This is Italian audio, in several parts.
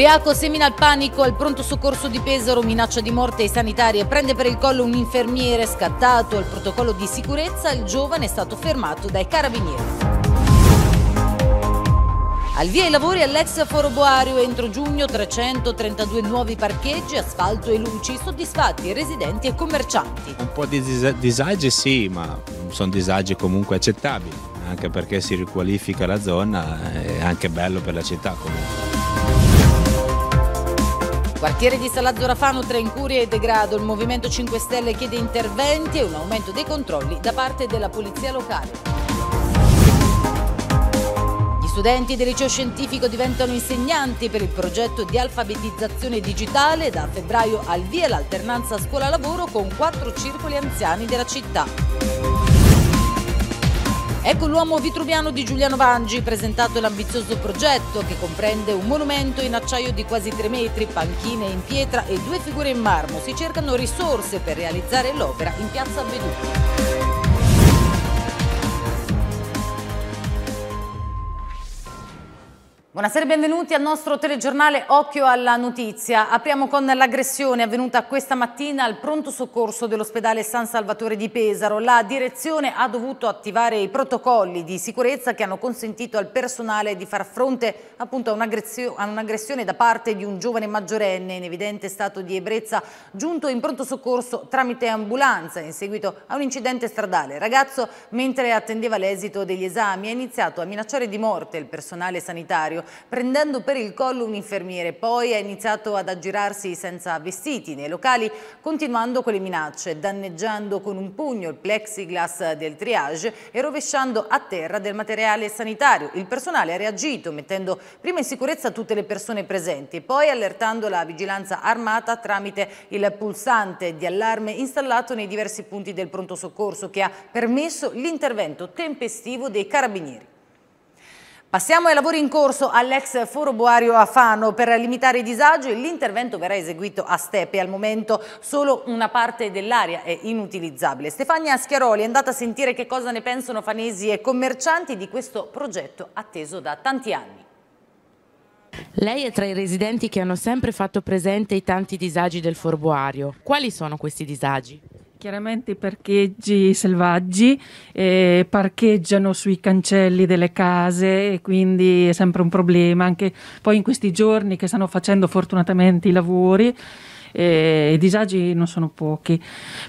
Ubriaco semina il panico al pronto soccorso di Pesaro, minaccia di morte ai sanitari e prende per il collo un infermiere scattato al protocollo di sicurezza, il giovane è stato fermato dai carabinieri. Al via i lavori all'ex foro boario, entro giugno 332 nuovi parcheggi, asfalto e luci, soddisfatti residenti e commercianti. Un po' di dis disagi sì, ma sono disagi comunque accettabili, anche perché si riqualifica la zona, eh, è anche bello per la città comunque. Quartiere di Salazzo Rafano tra incurie e degrado, il Movimento 5 Stelle chiede interventi e un aumento dei controlli da parte della polizia locale. Gli studenti del liceo scientifico diventano insegnanti per il progetto di alfabetizzazione digitale. Da febbraio al via l'alternanza scuola-lavoro con quattro circoli anziani della città. Ecco l'uomo vitruviano di Giuliano Vangi, presentato l'ambizioso progetto che comprende un monumento in acciaio di quasi 3 metri, panchine in pietra e due figure in marmo. Si cercano risorse per realizzare l'opera in piazza Veduto. Buonasera e benvenuti al nostro telegiornale Occhio alla Notizia. Apriamo con l'aggressione avvenuta questa mattina al pronto soccorso dell'ospedale San Salvatore di Pesaro. La direzione ha dovuto attivare i protocolli di sicurezza che hanno consentito al personale di far fronte appunto, a un'aggressione da parte di un giovane maggiorenne in evidente stato di ebbrezza giunto in pronto soccorso tramite ambulanza in seguito a un incidente stradale. Il ragazzo mentre attendeva l'esito degli esami ha iniziato a minacciare di morte il personale sanitario prendendo per il collo un infermiere. Poi ha iniziato ad aggirarsi senza vestiti nei locali, continuando con le minacce, danneggiando con un pugno il plexiglass del triage e rovesciando a terra del materiale sanitario. Il personale ha reagito mettendo prima in sicurezza tutte le persone presenti, poi allertando la vigilanza armata tramite il pulsante di allarme installato nei diversi punti del pronto soccorso che ha permesso l'intervento tempestivo dei carabinieri. Passiamo ai lavori in corso all'ex foro boario a Fano. Per limitare i disagi l'intervento verrà eseguito a steppe. Al momento solo una parte dell'area è inutilizzabile. Stefania Schiaroli è andata a sentire che cosa ne pensano fanesi e commercianti di questo progetto atteso da tanti anni. Lei è tra i residenti che hanno sempre fatto presente i tanti disagi del forboario. Quali sono questi disagi? Chiaramente i parcheggi selvaggi eh, parcheggiano sui cancelli delle case e quindi è sempre un problema, anche poi in questi giorni che stanno facendo fortunatamente i lavori e i disagi non sono pochi,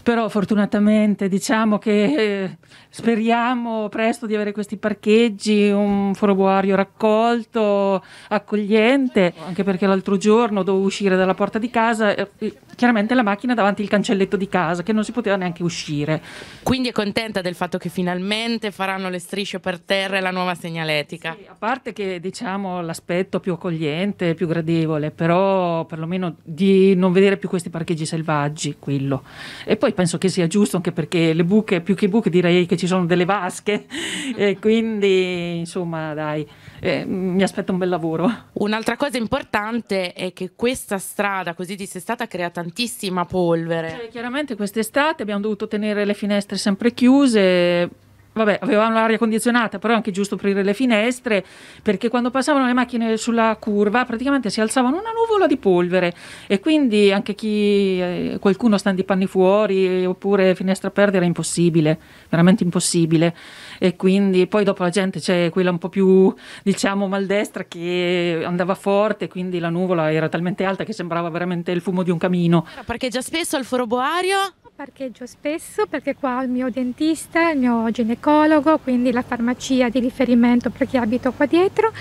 però fortunatamente diciamo che eh, speriamo presto di avere questi parcheggi, un foroboario raccolto, accogliente, anche perché l'altro giorno dovevo uscire dalla porta di casa, eh, chiaramente la macchina davanti il cancelletto di casa che non si poteva neanche uscire. Quindi è contenta del fatto che finalmente faranno le strisce per terra e la nuova segnaletica? Sì, a parte che diciamo l'aspetto più accogliente, più gradevole, però perlomeno di non vedere avere più questi parcheggi selvaggi, quello. E poi penso che sia giusto anche perché le buche, più che buche direi che ci sono delle vasche, e quindi insomma dai, eh, mi aspetto un bel lavoro. Un'altra cosa importante è che questa strada così dissestata crea tantissima polvere. Cioè, chiaramente quest'estate abbiamo dovuto tenere le finestre sempre chiuse vabbè, avevamo l'aria condizionata, però è anche giusto aprire le finestre, perché quando passavano le macchine sulla curva praticamente si alzavano una nuvola di polvere e quindi anche chi, eh, qualcuno sta di panni fuori oppure finestra aperta era impossibile, veramente impossibile. E quindi poi dopo la gente c'è quella un po' più, diciamo, maldestra che andava forte, quindi la nuvola era talmente alta che sembrava veramente il fumo di un camino. Perché già spesso al foro boario parcheggio spesso perché qua ho il mio dentista, il mio ginecologo, quindi la farmacia di riferimento per chi abito qua dietro.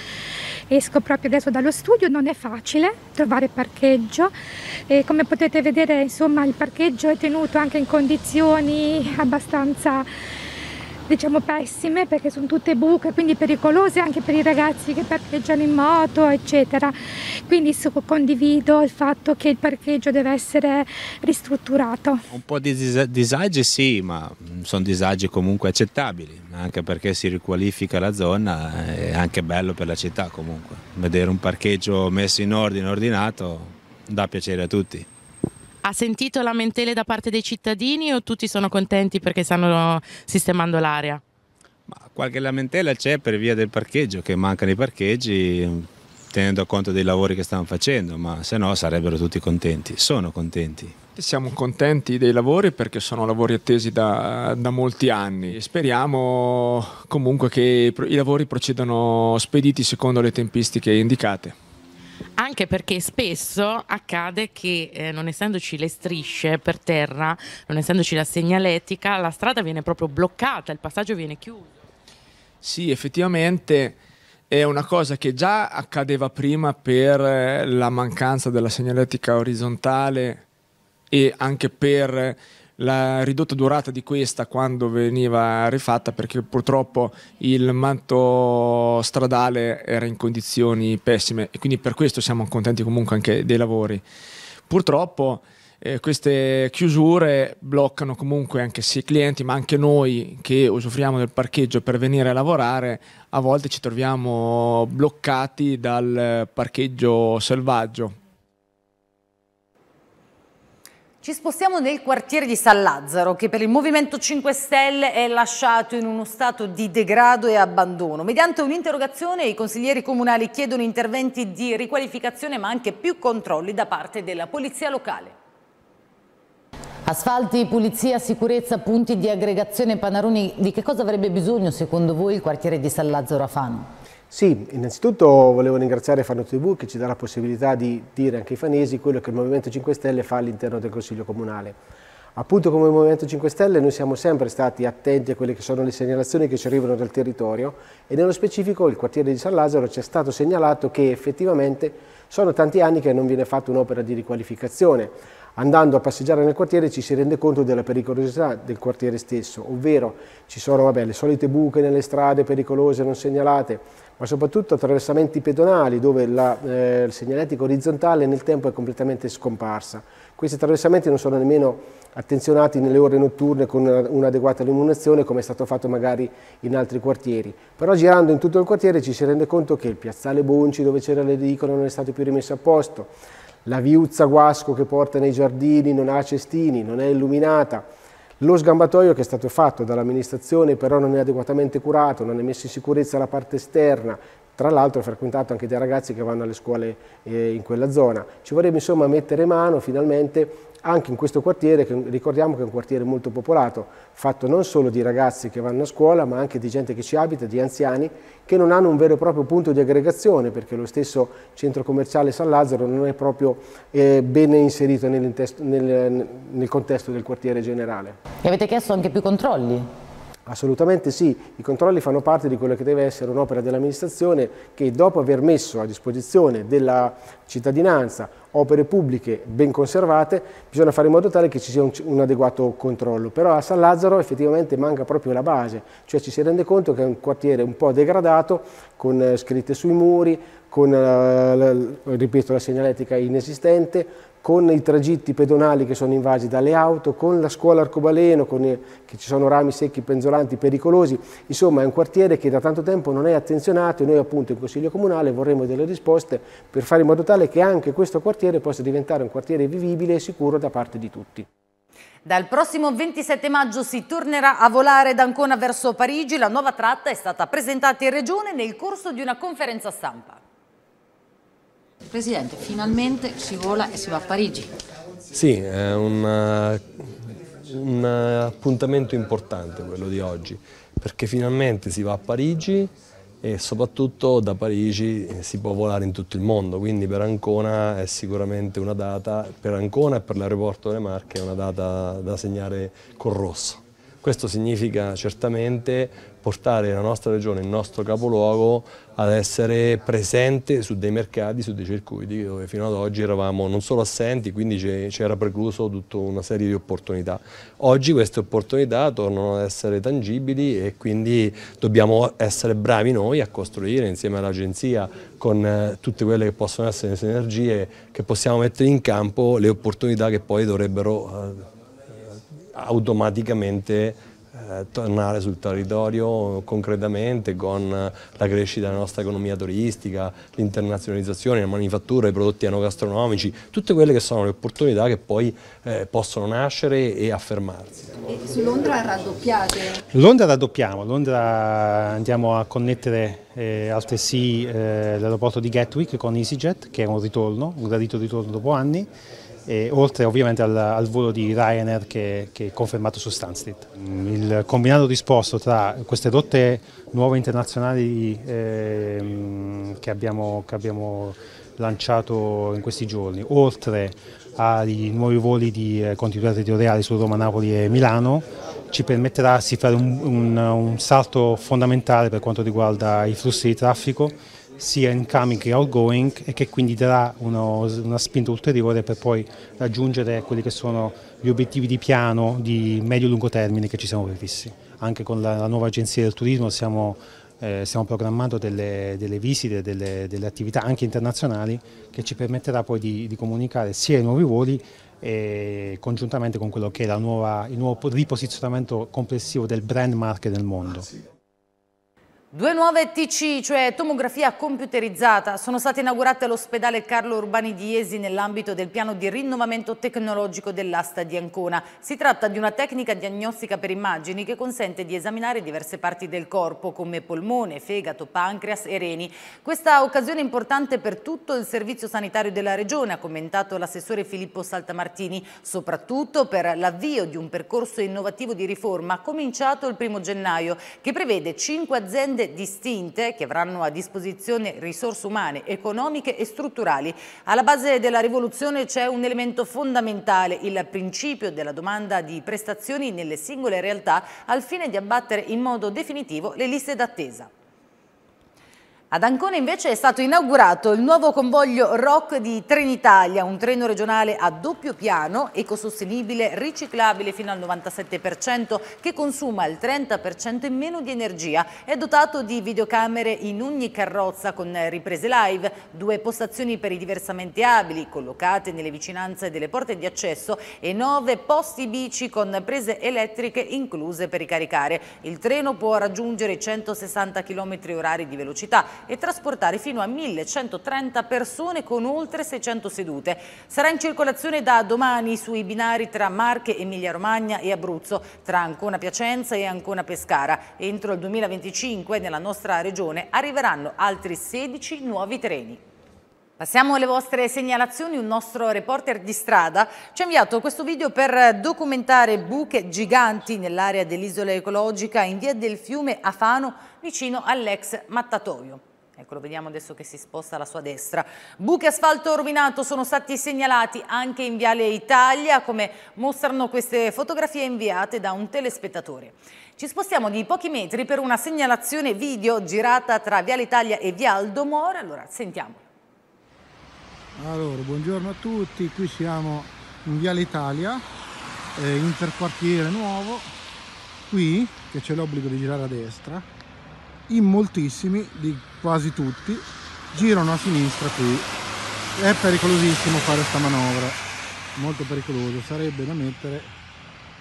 Esco proprio adesso dallo studio, non è facile trovare parcheggio e come potete vedere insomma il parcheggio è tenuto anche in condizioni abbastanza diciamo pessime perché sono tutte buche quindi pericolose anche per i ragazzi che parcheggiano in moto eccetera quindi condivido il fatto che il parcheggio deve essere ristrutturato un po' di dis disagi sì ma mm, sono disagi comunque accettabili anche perché si riqualifica la zona eh, è anche bello per la città comunque vedere un parcheggio messo in ordine ordinato dà piacere a tutti ha sentito lamentele da parte dei cittadini o tutti sono contenti perché stanno sistemando l'area? qualche lamentela c'è per via del parcheggio, che mancano i parcheggi tenendo conto dei lavori che stanno facendo, ma se no sarebbero tutti contenti, sono contenti. Siamo contenti dei lavori perché sono lavori attesi da, da molti anni. Speriamo comunque che i lavori procedano spediti secondo le tempistiche indicate anche perché spesso accade che eh, non essendoci le strisce per terra, non essendoci la segnaletica, la strada viene proprio bloccata, il passaggio viene chiuso. Sì, effettivamente è una cosa che già accadeva prima per eh, la mancanza della segnaletica orizzontale e anche per la ridotta durata di questa quando veniva rifatta perché purtroppo il manto stradale era in condizioni pessime e quindi per questo siamo contenti comunque anche dei lavori. Purtroppo eh, queste chiusure bloccano comunque anche se i clienti, ma anche noi che usufruiamo del parcheggio per venire a lavorare, a volte ci troviamo bloccati dal parcheggio selvaggio Ci spostiamo nel quartiere di San Lazzaro, che per il Movimento 5 Stelle è lasciato in uno stato di degrado e abbandono. Mediante un'interrogazione i consiglieri comunali chiedono interventi di riqualificazione ma anche più controlli da parte della polizia locale. Asfalti, pulizia, sicurezza, punti di aggregazione. Panaroni, di che cosa avrebbe bisogno secondo voi il quartiere di San Lazzaro a Fano? Sì, innanzitutto volevo ringraziare Fano TV che ci dà la possibilità di dire anche ai fanesi quello che il Movimento 5 Stelle fa all'interno del Consiglio Comunale. Appunto come Movimento 5 Stelle noi siamo sempre stati attenti a quelle che sono le segnalazioni che ci arrivano dal territorio e nello specifico il quartiere di San Lazzaro ci è stato segnalato che effettivamente sono tanti anni che non viene fatta un'opera di riqualificazione andando a passeggiare nel quartiere ci si rende conto della pericolosità del quartiere stesso, ovvero ci sono vabbè, le solite buche nelle strade pericolose non segnalate, ma soprattutto attraversamenti pedonali dove la eh, segnaletica orizzontale nel tempo è completamente scomparsa. Questi attraversamenti non sono nemmeno attenzionati nelle ore notturne con un'adeguata illuminazione come è stato fatto magari in altri quartieri. Però girando in tutto il quartiere ci si rende conto che il piazzale Bonci dove c'era l'edicola non è stato più rimesso a posto, la viuzza guasco che porta nei giardini non ha cestini, non è illuminata, lo sgambatoio che è stato fatto dall'amministrazione però non è adeguatamente curato, non è messa in sicurezza la parte esterna, tra l'altro è frequentato anche dai ragazzi che vanno alle scuole eh, in quella zona. Ci vorrebbe insomma mettere mano finalmente anche in questo quartiere, che ricordiamo che è un quartiere molto popolato, fatto non solo di ragazzi che vanno a scuola, ma anche di gente che ci abita, di anziani, che non hanno un vero e proprio punto di aggregazione, perché lo stesso centro commerciale San Lazzaro non è proprio eh, bene inserito nel, nel, nel contesto del quartiere generale. E avete chiesto anche più controlli? Assolutamente sì, i controlli fanno parte di quello che deve essere un'opera dell'amministrazione che dopo aver messo a disposizione della cittadinanza opere pubbliche ben conservate, bisogna fare in modo tale che ci sia un, un, adeguato controllo. Però a San Lazzaro effettivamente manca proprio la base, cioè ci si rende conto che è un quartiere un po' degradato, con eh, scritte sui muri, con, eh, ripeto, la segnaletica inesistente, con i tragitti pedonali che sono invasi dalle auto, con la scuola arcobaleno, con i, che ci sono rami secchi penzolanti pericolosi, insomma è un quartiere che da tanto tempo non è attenzionato e noi appunto in Consiglio Comunale vorremmo delle risposte per fare in modo tale che anche questo quartiere possa diventare un quartiere vivibile e sicuro da parte di tutti. Dal prossimo 27 maggio si tornerà a volare da Ancona verso Parigi. La nuova tratta è stata presentata in Regione nel corso di una conferenza stampa. Presidente, finalmente si vola e si va a Parigi. Sì, è un, eh, un eh, appuntamento importante quello di oggi, perché finalmente si va a Parigi e soprattutto da Parigi si può volare in tutto il mondo, quindi per Ancona è sicuramente una data, per Ancona e per l'aeroporto delle Marche è una data da segnare col rosso. Questo significa certamente portare la nostra regione, il nostro capoluogo ad essere presente su dei mercati, su dei circuiti dove fino ad oggi eravamo non solo assenti, quindi c'era precluso tutta una serie di opportunità. Oggi queste opportunità tornano ad essere tangibili e quindi dobbiamo essere bravi noi a costruire insieme all'agenzia con eh, tutte quelle che possono essere le sinergie che possiamo mettere in campo le opportunità che poi dovrebbero eh, automaticamente eh, tornare sul territorio concretamente con la crescita della nostra economia turistica, l'internazionalizzazione, la manifattura, i prodotti enogastronomici, tutte quelle che sono le opportunità che poi eh, possono nascere e affermarsi. E su Londra raddoppiate? Londra raddoppiamo, Londra andiamo a connettere eh, altresì eh, l'aeroporto di Gatwick con EasyJet che è un ritorno, un gradito ritorno dopo anni e oltre ovviamente al, al volo di Ryanair che, che, è confermato su Stansted. Mm, il combinato disposto tra queste rotte nuove internazionali eh, che, abbiamo, che, abbiamo, lanciato in questi giorni, oltre ai nuovi voli di eh, continuità territoriale su Roma, Napoli e Milano, ci permetterà di fare un, un, un salto fondamentale per quanto riguarda i flussi di traffico sia incoming che outgoing e che quindi darà uno, una spinta ulteriore per poi raggiungere quelli che sono gli obiettivi di piano di medio-lungo termine che ci siamo prefissi. Anche con la, la nuova agenzia del turismo siamo eh, stiamo programmando delle, delle visite, delle, delle, attività anche internazionali che ci permetterà poi di, di comunicare sia i nuovi voli e congiuntamente con quello che è nuova, il nuovo riposizionamento complessivo del brand market nel mondo. Ah, Due nuove TC, cioè tomografia computerizzata, sono state inaugurate all'ospedale Carlo Urbani di Iesi nell'ambito del piano di rinnovamento tecnologico dell'asta di Ancona. Si tratta di una tecnica diagnostica per immagini che consente di esaminare diverse parti del corpo come polmone, fegato, pancreas e reni. Questa occasione è importante per tutto il servizio sanitario della regione, ha commentato l'assessore Filippo Saltamartini, soprattutto per l'avvio di un percorso innovativo di riforma cominciato il primo gennaio che prevede 5 aziende aziende distinte che avranno a disposizione risorse umane, economiche e strutturali. Alla base della rivoluzione c'è un elemento fondamentale, il principio della domanda di prestazioni nelle singole realtà al fine di abbattere in modo definitivo le liste d'attesa. Ad Ancona invece è stato inaugurato il nuovo convoglio ROC di Trenitalia, un treno regionale a doppio piano, ecosostenibile, riciclabile fino al 97%, che consuma il 30% in meno di energia. È dotato di videocamere in ogni carrozza con riprese live, due postazioni per i diversamente abili, collocate nelle vicinanze delle porte di accesso e nove posti bici con prese elettriche incluse per ricaricare. Il treno può raggiungere i 160 km h di velocità e trasportare fino a 1130 persone con oltre 600 sedute. Sarà in circolazione da domani sui binari tra Marche, Emilia-Romagna e Abruzzo, tra Ancona Piacenza e Ancona Pescara. Entro il 2025 nella nostra regione arriveranno altri 16 nuovi treni. Passiamo alle vostre segnalazioni, un nostro reporter di strada ci ha inviato questo video per documentare buche giganti nell'area dell'isola ecologica in via del fiume Afano vicino all'ex mattatoio. Ecco, lo vediamo adesso che si sposta alla sua destra. Buche asfalto rovinato sono stati segnalati anche in Viale Italia, come mostrano queste fotografie inviate da un telespettatore. Ci spostiamo di pochi metri per una segnalazione video girata tra Viale Italia e Vialdo Mora. Allora, sentiamolo. Allora, buongiorno a tutti, qui siamo in Viale Italia, eh, interquartiere nuovo, qui che c'è l'obbligo di girare a destra, in moltissimi, di quasi tutti, girano a sinistra qui. È pericolosissimo fare questa manovra, molto pericoloso, sarebbe da mettere,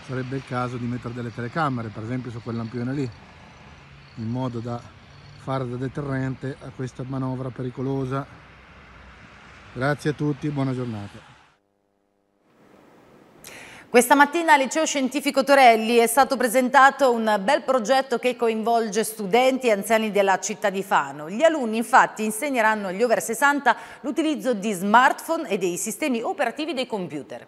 sarebbe il caso di mettere delle telecamere, per esempio su quel lampione lì, in modo da fare da deterrente a questa manovra pericolosa Grazie a tutti, buona giornata. Questa mattina al Liceo Scientifico Torelli è stato presentato un bel progetto che coinvolge studenti e anziani della città di Fano. Gli alunni infatti insegneranno agli over 60 l'utilizzo di smartphone e dei sistemi operativi dei computer.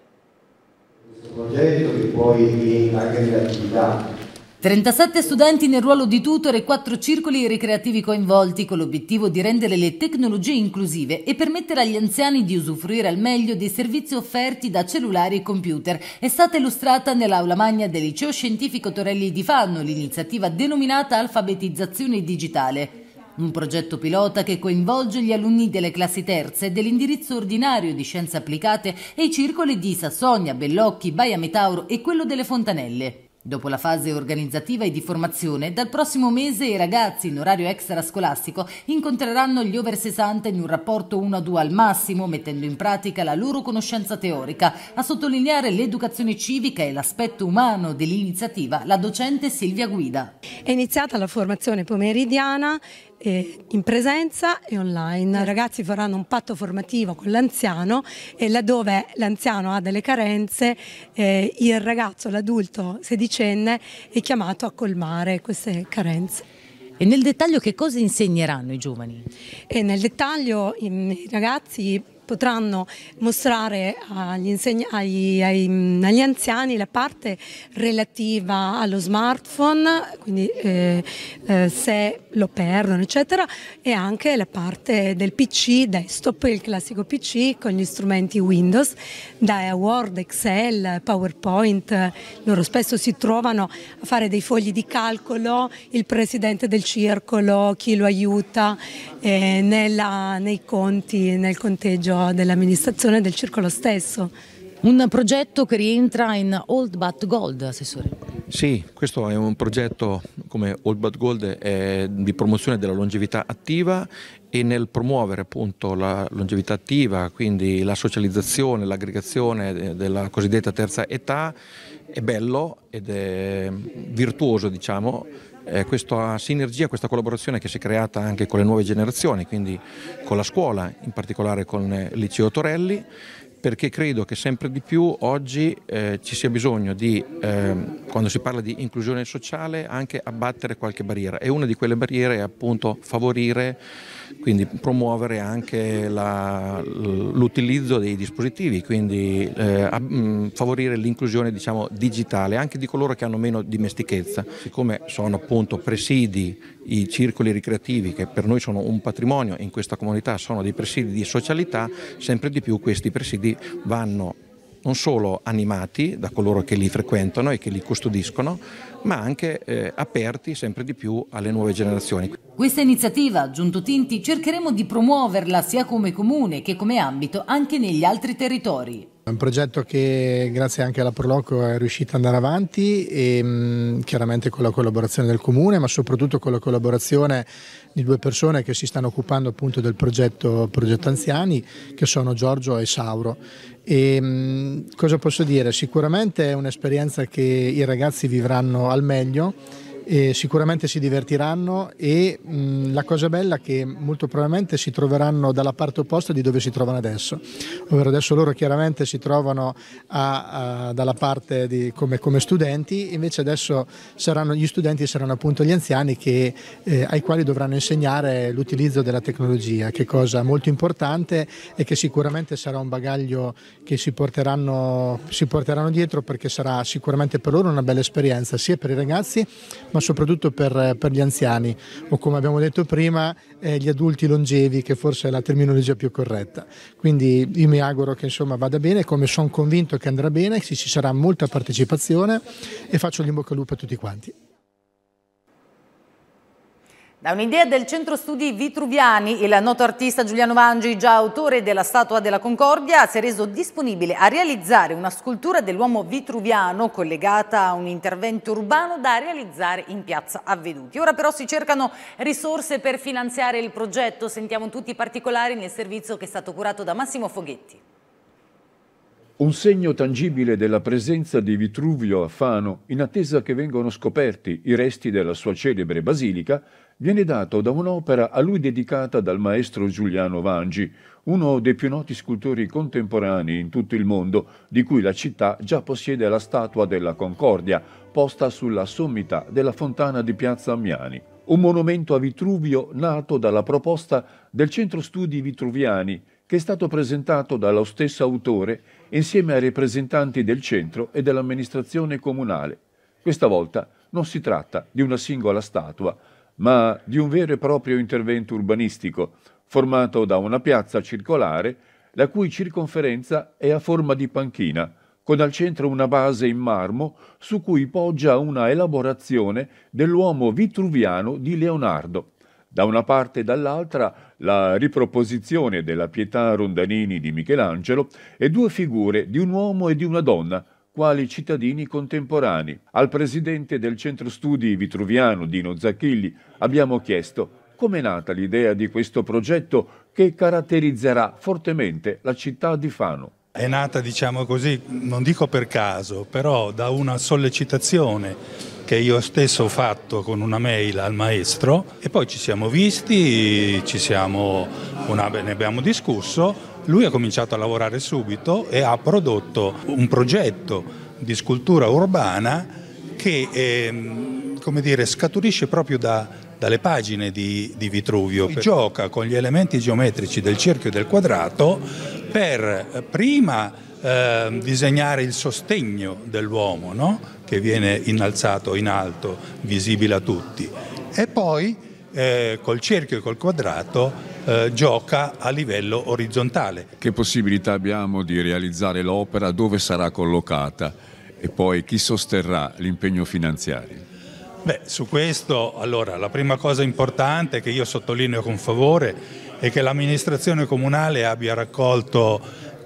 Questo progetto che poi anche nell'attività 37 studenti nel ruolo di tutor e 4 circoli ricreativi coinvolti con l'obiettivo di rendere le tecnologie inclusive e permettere agli anziani di usufruire al meglio dei servizi offerti da cellulari e computer. È stata illustrata nell'aula magna del liceo scientifico Torelli di Fanno l'iniziativa denominata Alfabetizzazione Digitale. Un progetto pilota che coinvolge gli alunni delle classi terze dell'indirizzo ordinario di scienze applicate e i circoli di Sassonia, Bellocchi, Baia Metauro e quello delle Fontanelle. Dopo la fase organizzativa e di formazione, dal prossimo mese i ragazzi in orario extrascolastico incontreranno gli over 60 in un rapporto 1 a 2 al massimo, mettendo in pratica la loro conoscenza teorica. A sottolineare l'educazione civica e l'aspetto umano dell'iniziativa la docente Silvia Guida. È iniziata la formazione pomeridiana eh, in presenza e online. I ragazzi faranno un patto formativo con l'anziano e laddove l'anziano ha delle carenze, eh, il ragazzo, l'adulto sedicenne è chiamato a colmare queste carenze. E nel dettaglio che cosa insegneranno i giovani? E nel dettaglio i ragazzi potranno mostrare agli, agli, agli, agli, anziani la parte relativa allo smartphone, quindi eh, eh, se lo perdono, eccetera, e anche la parte del PC desktop, il classico PC con gli strumenti Windows, da Word, Excel, PowerPoint, loro spesso si trovano a fare dei fogli di calcolo, il presidente del circolo, chi lo aiuta eh, nella, nei conti, nel conteggio dell'amministrazione del circolo stesso. Un progetto che rientra in Old But Gold, Assessore. Sì, questo è un progetto come Old But Gold di promozione della longevità attiva e nel promuovere appunto la longevità attiva, quindi la socializzazione, l'aggregazione della cosiddetta terza età, è bello ed è virtuoso diciamo eh, questa sinergia, questa collaborazione che si è creata anche con le nuove generazioni, quindi con la scuola, in particolare con il eh, liceo Torelli, perché credo che sempre di più oggi eh, ci sia bisogno di, eh, quando si parla di inclusione sociale, anche abbattere qualche barriera e una di quelle barriere è appunto favorire quindi promuovere anche l'utilizzo dei dispositivi, quindi eh, mm, favorire l'inclusione diciamo, digitale anche di coloro che hanno meno dimestichezza, siccome sono appunto presidi i circoli ricreativi che per noi sono un patrimonio in questa comunità sono dei presidi di socialità, sempre di più questi presidi vanno non solo animati da coloro che li frequentano e che li custodiscono, ma anche eh, aperti sempre di più alle nuove generazioni. Questa iniziativa, Giunto Tinti, cercheremo di promuoverla sia come comune che come ambito anche negli altri territori. È un progetto che grazie anche alla Proloco è riuscito ad andare avanti e, ehm, mh, chiaramente con la collaborazione del Comune ma soprattutto con la collaborazione di due persone che si stanno occupando appunto del progetto, progetto Anziani che sono Giorgio e Sauro e, ehm, cosa posso dire? Sicuramente è un'esperienza che i ragazzi vivranno al meglio e sicuramente si divertiranno e mh, la cosa bella è che molto probabilmente si troveranno dalla parte opposta di dove si trovano adesso, ovvero adesso loro chiaramente si trovano a, a, dalla parte di, come, come, studenti, invece adesso saranno, gli studenti saranno appunto gli anziani che, eh, ai quali dovranno insegnare l'utilizzo della tecnologia, che cosa molto importante e che sicuramente sarà un bagaglio che si porteranno, si porteranno dietro perché sarà sicuramente per loro una bella esperienza sia per i ragazzi ma soprattutto per, per, gli anziani o come abbiamo detto prima eh, gli adulti longevi che forse è la terminologia più corretta. Quindi io mi auguro che insomma vada bene, come sono convinto che andrà bene, ci sarà molta partecipazione e faccio l'imbocca al lupo a tutti quanti. Da un'idea del centro studi Vitruviani, il noto artista Giuliano Vangi, già autore della Statua della Concordia, si è reso disponibile a realizzare una scultura dell'uomo vitruviano collegata a un intervento urbano da realizzare in piazza Avveduti. Ora però si cercano risorse per finanziare il progetto, sentiamo tutti i particolari nel servizio che è stato curato da Massimo Foghetti. Un segno tangibile della presenza di Vitruvio a Fano, in attesa che vengano scoperti i resti della sua celebre basilica, viene dato da un'opera a lui dedicata dal maestro Giuliano Vangi, uno dei più noti scultori contemporanei in tutto il mondo, di cui la città già possiede la statua della Concordia, posta sulla sommità della fontana di Piazza Ammiani. Un monumento a Vitruvio nato dalla proposta del Centro Studi Vitruviani, che è stato presentato dallo stesso autore insieme ai rappresentanti del centro e dell'amministrazione comunale. Questa volta non si tratta di una singola statua, ma di un vero e proprio intervento urbanistico, formato da una piazza circolare la cui circonferenza è a forma di panchina, con al centro una base in marmo su cui poggia una elaborazione dell'uomo vitruviano di Leonardo. Da una parte e dall'altra la riproposizione della Pietà Rondanini di Michelangelo e due figure di un uomo e di una donna, quali cittadini contemporanei. Al presidente del centro studi vitruviano Dino Zacchilli abbiamo chiesto come è nata l'idea di questo progetto che caratterizzerà fortemente la città di Fano. È nata, diciamo così, non dico per caso, però da una sollecitazione che io stesso ho fatto con una mail al maestro e poi ci siamo visti, ci siamo una, ne abbiamo discusso lui ha cominciato a lavorare subito e ha prodotto un progetto di scultura urbana che eh, dire, scaturisce proprio da, dalle pagine di, di Vitruvio. Gioca con gli elementi geometrici del cerchio e del quadrato per eh, prima eh, disegnare il sostegno dell'uomo no? che viene innalzato in alto, visibile a tutti, e poi eh, col cerchio e col quadrato eh, gioca a livello orizzontale. Che possibilità abbiamo di realizzare l'opera, dove sarà collocata e poi chi sosterrà l'impegno finanziario? Beh, su questo allora, la prima cosa importante che io sottolineo con favore è che l'amministrazione comunale abbia raccolto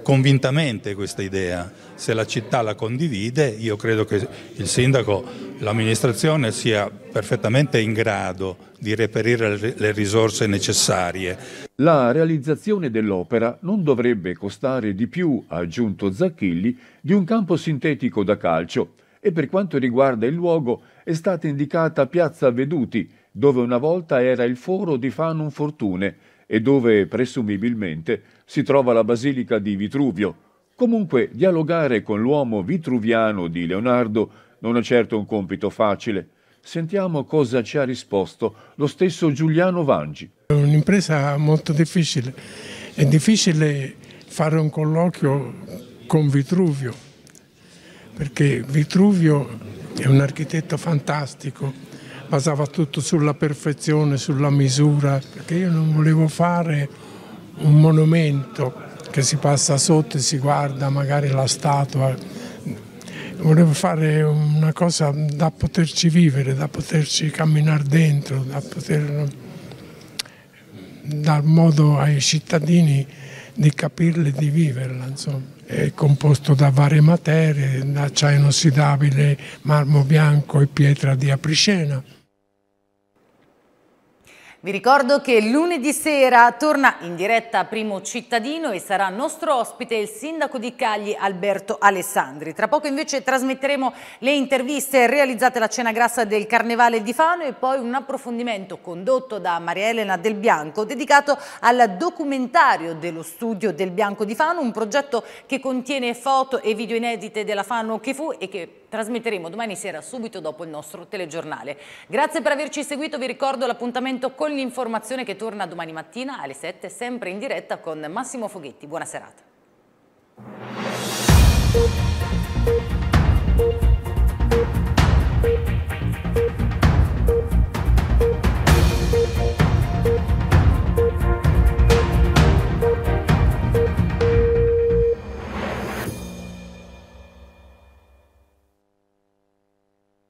convintamente questa idea. Se la città la condivide, io credo che il sindaco, l'amministrazione sia perfettamente in grado di reperire le risorse necessarie. La realizzazione dell'opera non dovrebbe costare di più, ha aggiunto Zacchilli, di un campo sintetico da calcio e per quanto riguarda il luogo è stata indicata Piazza Veduti, dove una volta era il foro di Fanon Fortune, e dove presumibilmente si trova la basilica di Vitruvio. Comunque dialogare con l'uomo vitruviano di Leonardo non è certo un compito facile. Sentiamo cosa ci ha risposto lo stesso Giuliano Vangi. È un'impresa molto difficile. È difficile fare un colloquio con Vitruvio, perché Vitruvio è un architetto fantastico, basava tutto sulla perfezione, sulla misura, perché io non volevo fare un monumento che si passa sotto e si guarda magari la statua, volevo fare una cosa da poterci vivere, da poterci camminare dentro, da poter dar modo ai cittadini di capirla e di viverla. Insomma. È composto da varie materie, acciaio inossidabile, marmo bianco e pietra di apriscena. Vi ricordo che lunedì sera torna in diretta Primo Cittadino e sarà nostro ospite il sindaco di Cagli Alberto Alessandri. Tra poco invece trasmetteremo le interviste realizzate alla cena grassa del Carnevale di Fano e poi un approfondimento condotto da Maria Elena Del Bianco dedicato al documentario dello studio Del Bianco di Fano, un progetto che contiene foto e video inedite della Fano che fu e che trasmetteremo domani sera subito dopo il nostro telegiornale. Grazie per averci seguito, vi ricordo l'appuntamento con l'informazione che torna domani mattina alle 7, sempre in diretta con Massimo Foghetti. Buona serata.